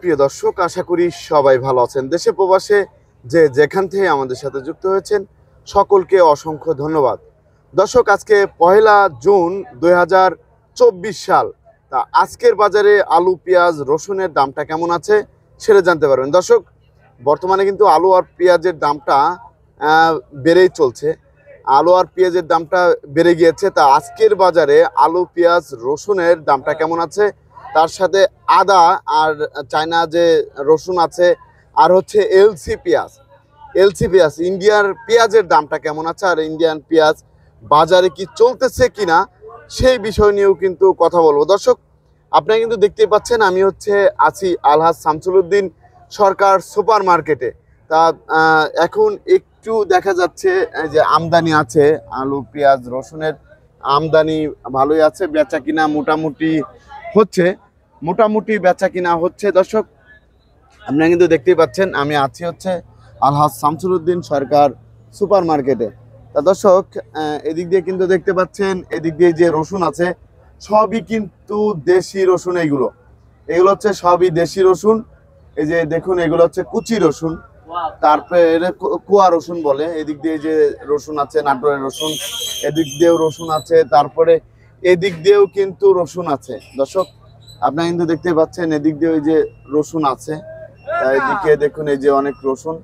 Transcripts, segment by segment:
প্রিয় দর্শক আশা করি সবাই ভালো আছেন দেশে প্রবাসে যে যেখান থেকে আমাদের সাথে যুক্ত হয়েছেন সকলকে অসংখ্য ধন্যবাদ দর্শক আজকে পহেলা জুন দুই সাল তা আজকের বাজারে আলু পেঁয়াজ রসুনের দামটা কেমন আছে সেটা জানতে পারবেন দর্শক বর্তমানে কিন্তু আলু আর পেঁয়াজের দামটা বেড়েই চলছে আলু আর পেঁয়াজের দামটা বেড়ে গিয়েছে তা আজকের বাজারে আলু পেঁয়াজ রসুনের দামটা কেমন আছে তার সাথে আদা আর চায়না যে রসুন আছে আর হচ্ছে এলসি পেঁয়াজ এলসি পেঁয়াজ ইন্ডিয়ার পেঁয়াজের দামটা কেমন আছে আর ইন্ডিয়ান পেঁয়াজ বাজারে কি চলতেছে কিনা সেই বিষয় নিয়েও কিন্তু কথা বলবো দর্শক আপনারা কিন্তু দেখতে পাচ্ছেন আমি হচ্ছে আছি আলহাজ শামসুলউদ্দিন সরকার সুপার মার্কেটে তা এখন একটু দেখা যাচ্ছে যে আমদানি আছে আলু পেঁয়াজ রসুনের আমদানি ভালোই আছে বেচা কিনা মোটামুটি হচ্ছে মোটামুটি বেচা কিনা হচ্ছে দর্শক আপনারা কিন্তু দেখতেই পাচ্ছেন আমি আছি হচ্ছে আলহাজ শামসুর উদ্দিন সরকার সুপার মার্কেটে তা দর্শক এদিক দিয়ে কিন্তু দেখতে পাচ্ছেন এদিক দিয়ে যে রসুন আছে সবই কিন্তু দেশি রসুন এগুলো এগুলো হচ্ছে সবই দেশি রসুন এই যে দেখুন এগুলো হচ্ছে কুচি রসুন তারপরে কুয়া রসুন বলে এদিক দিয়ে যে রসুন আছে নাটোরের রসুন এদিক দিয়েও রসুন আছে তারপরে এদিক দিয়েও কিন্তু রসুন আছে দর্শক আপনারা কিন্তু দেখতে পাচ্ছেন এদিক দিয়ে ওই যে রসুন আছে এদিকে দেখুন এই যে অনেক রসুন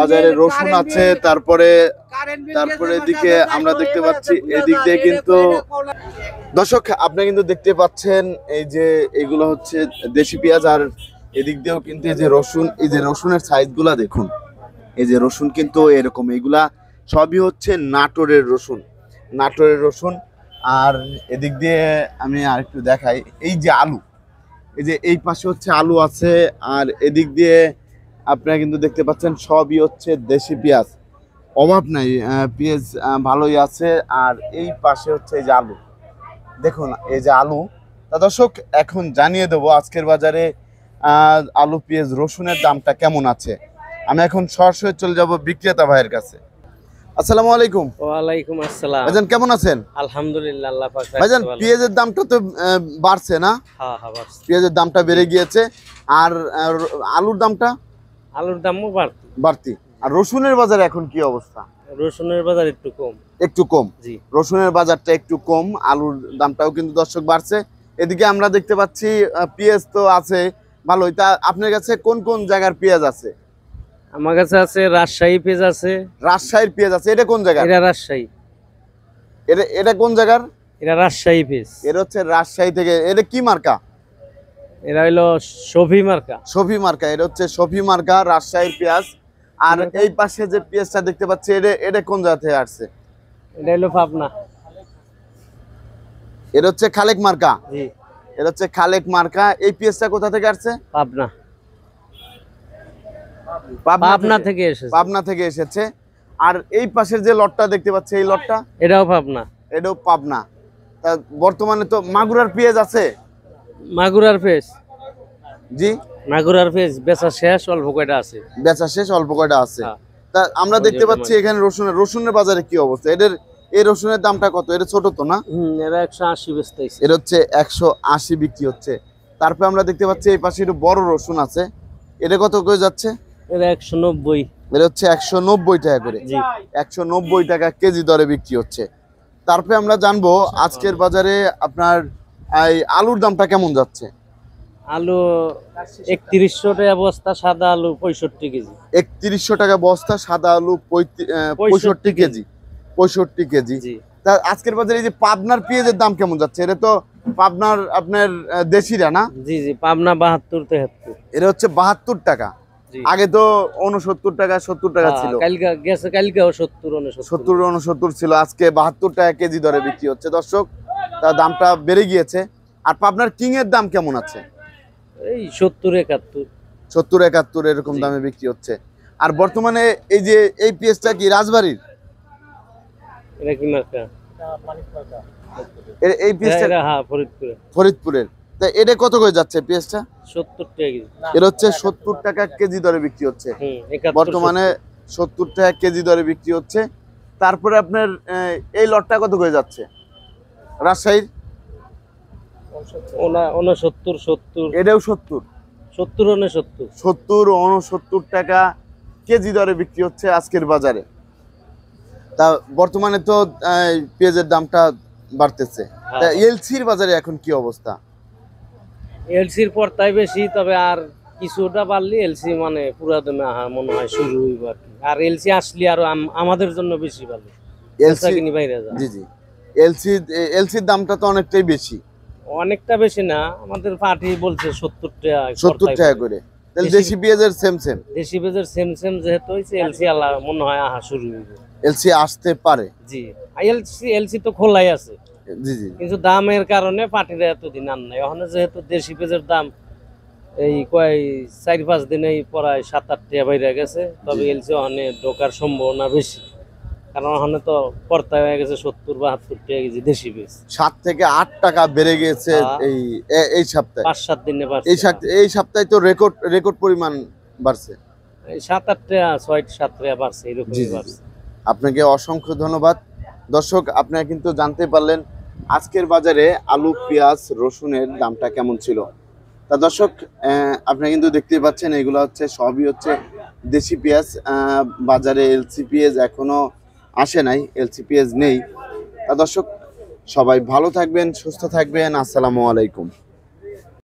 বাজারে রসুন আছে তারপরে তারপরে এদিকে আমরা দেখতে পাচ্ছি এদিক দিয়ে কিন্তু দর্শক আপনি কিন্তু দেখতে পাচ্ছেন এই যে এগুলো হচ্ছে দেশি পেঁয়াজ আর এদিক দিয়েও কিন্তু এই যে রসুন এই যে রসুনের সাইজগুলা দেখুন এই যে রসুন কিন্তু এরকম এগুলা সবই হচ্ছে নাটোরের রসুন নাটোরের রসুন আর এদিক দিয়ে আমি আরেকটু দেখাই এই যে আলু এই যে এই পাশে হচ্ছে আলু আছে আর এদিক দিয়ে আপনারা কিন্তু দেখতে পাচ্ছেন সবই হচ্ছে দেশি পেঁয়াজ অভাব নাই পেঁয়াজ ভালোই আছে আর এই পাশে হচ্ছে এই যে আলু দেখুন এই যে আলু তা দর্শক এখন জানিয়ে দেবো আজকের বাজারে আলু পেঁয়াজ রসুনের দামটা কেমন আছে আমি এখন সরাসরি চলে যাব বিক্রেতা ভাইয়ের কাছে আসসালামু আলাইকুম ওয়ালাইকুম আসসালাম ভাইজান কেমন আছেন আলহামদুলিল্লাহ আল্লাহ পাক ভাইজান পেঁয়াজের দামটা তো বাড়ছে না হ্যাঁ হ্যাঁ বাড়ছে পেঁয়াজের দামটা বেড়ে গিয়েছে আর আলুর দামটা আলুর দামও বাড়তি বাড়তি আর রসুনের বাজার এখন কি অবস্থা রসুনের বাজার একটু কম একটু কম জি রসুনের বাজারটা একটু কম আলুর দামটাও কিন্তু দর্শক বাড়ছে এদিকে আমরা দেখতে পাচ্ছি পেঁয়াজ তো আছে ভালোই তা আপনার কাছে কোন কোন জায়গার পেঁয়াজ আছে আমার কাছে আছে রাজশাহী পেঁয়াজ আছে রাজশাহীর পেঁয়াজ আছে এটা কোন জায়গা এটা রাজশাহী এটা এটা কোন জায়গার এটা রাজশাহী পেঁয়াজ এটা হচ্ছে রাজশাহী থেকে এটা কি মার্কা এটা হলো সফি মার্কা সফি মার্কা এটা হচ্ছে সফি মার্কা রাজশাহীর পেঁয়াজ আর এই পাশে যে পেঁয়াজটা দেখতে পাচ্ছি এটা এটা কোন জায়গা থেকে আসছে এটা হলো পাবনা এটা হচ্ছে খালেক মার্কা এটা হচ্ছে খালেক মার্কা এই পেঁয়াজটা কোথা থেকে আসছে পাবনা পাবনা থেকে এসেছে পাবনা থেকে এসেছে আর এই পাশের যে লটটা দেখতে পাচ্ছি এই লটটা এটাও পাবনা এটাও পাবনা তা বর্তমানে তো মাগুরার পেঁয়াজ আছে মাগুরার পেঁয়াজ জি মাগুরার পেঁয়াজ বেচা শেষ অল্প কয়টা আছে বেচা শেষ অল্প কয়টা আছে হ্যাঁ। তা আমরা দেখতে পাচ্ছি এখানে রসুনের রসুনের বাজারে কি অবস্থা এদের এই রসুনের দামটা কত এটা ছোট তো না এরা একশো আশি বেচতেছে এর হচ্ছে একশো আশি বিক্রি হচ্ছে তারপরে আমরা দেখতে পাচ্ছি এই পাশে একটু বড় রসুন আছে এটা কত করে যাচ্ছে একশো নব্বই এটা হচ্ছে একশো নব্বই টাকা করে একশো নব্বই টাকা কেজি দরে বিক্রি হচ্ছে তারপরে আমরা জানবো আজকের বাজারে আপনার আলুর দামটা কেমন যাচ্ছে আলু একত্রিশশো টাকা বস্তা সাদা আলু পঁয়ষট্টি কেজি একত্রিশশো টাকা বস্তা সাদা আলু পঁয়ষট্টি কেজি পঁয়ষট্টি কেজি তা আজকের বাজারে এই যে পাবনার পেঁয়াজের দাম কেমন যাচ্ছে এটা তো পাবনার আপনার দেশিরা না জি জি পাবনা বাহাত্তর তেহাত্তর এটা হচ্ছে বাহাত্তর টাকা আগে তো উনসত্তর টাকা সত্তর টাকা হ্যাঁ, ছিল সত্তর উনসত্তর ছিল আজকে বাহাত্তর টাকা কেজি দরে হ্যাঁ। বিক্রি হচ্ছে দর্শক তার দামটা বেড়ে গিয়েছে আর পাবনার কিং এর দাম কেমন আছে এই সত্তর একাত্তর সত্তর একাত্তর এরকম দামে বিক্রি হচ্ছে আর বর্তমানে এই যে এই পিএসটা কি রাজবাড়ির এই হ্যাঁ, ফরিদপুরের তা এটা কত করে যাচ্ছে পেঁয়াজটা সত্তর টাকা কেজি এটা হচ্ছে সত্তর টাকা কেজি দরে বিক্রি হচ্ছে বর্তমানে সত্তর টাকা কেজি দরে বিক্রি হচ্ছে তারপরে আপনার এই লটটা কত করে যাচ্ছে রাজশাহীর উনসত্তর সত্তর এটাও সত্তর সত্তর উনসত্তর সত্তর উনসত্তর টাকা কেজি দরে বিক্রি হচ্ছে আজকের বাজারে তা বর্তমানে তো পেঁয়াজের দামটা বাড়তেছে হ্যাঁ। তা এলসির বাজারে এখন কি অবস্থা এলসির পর্তায় বেশি তবে আর কিছুটা পারলে এলসি মানে পুরাতনে মনে হয় শুরু হইব আর কি আর এলসি আসলে আর আমাদের জন্য বেশি ভালো এলসি বাইরে যা জি জি এলসি এলসির দামটা তো অনেকটাই বেশি অনেকটা বেশি না আমাদের পার্টি বলছে সত্তর টাকা সত্তর টাকা করে তাহলে দেশি পেঁয়াজের সেম সেম দেশি পেঁয়াজের সেম সেম যেহেতু হয়েছে এলসি আল্লাহ মনে হয় আহা শুরু হইব এলসি আসতে পারে জি এলসি এলসি তো খোলাই আছে কিন্তু দামের কারণে পাটিরা এতদিন আন নাই ওখানে যেহেতু দেশি পেজের দাম এই কয় চার পাঁচ দিনেই প্রায় সাত আটটা বাইরে গেছে তবে এলসি ওখানে ঢোকার সম্ভাবনা বেশি কারণ ওখানে তো পর্তা হয়ে গেছে সত্তর বাহাত্তর টাকা কেজি দেশি পেঁয়াজ সাত থেকে আট টাকা বেড়ে গেছে হ্যাঁ। এই এই সপ্তাহে পাঁচ সাত দিনে এই এই সপ্তাহে তো রেকর্ড রেকর্ড পরিমাণ বাড়ছে সাত আটটা ছয় সাতটা বাড়ছে এরকম বাড়ছে আপনাকে অসংখ্য ধন্যবাদ দর্শক আপনারা কিন্তু জানতে পারলেন আজকের বাজারে আলু পেঁয়াজ রসুনের দামটা কেমন ছিল তা দর্শক আপনারা কিন্তু দেখতেই পাচ্ছেন এগুলো হচ্ছে সবই হচ্ছে দেশি পেঁয়াজ বাজারে এলসি পেঁয়াজ এখনও আসে নাই এলসি নেই তা দর্শক সবাই ভালো থাকবেন সুস্থ থাকবেন আসসালামু আলাইকুম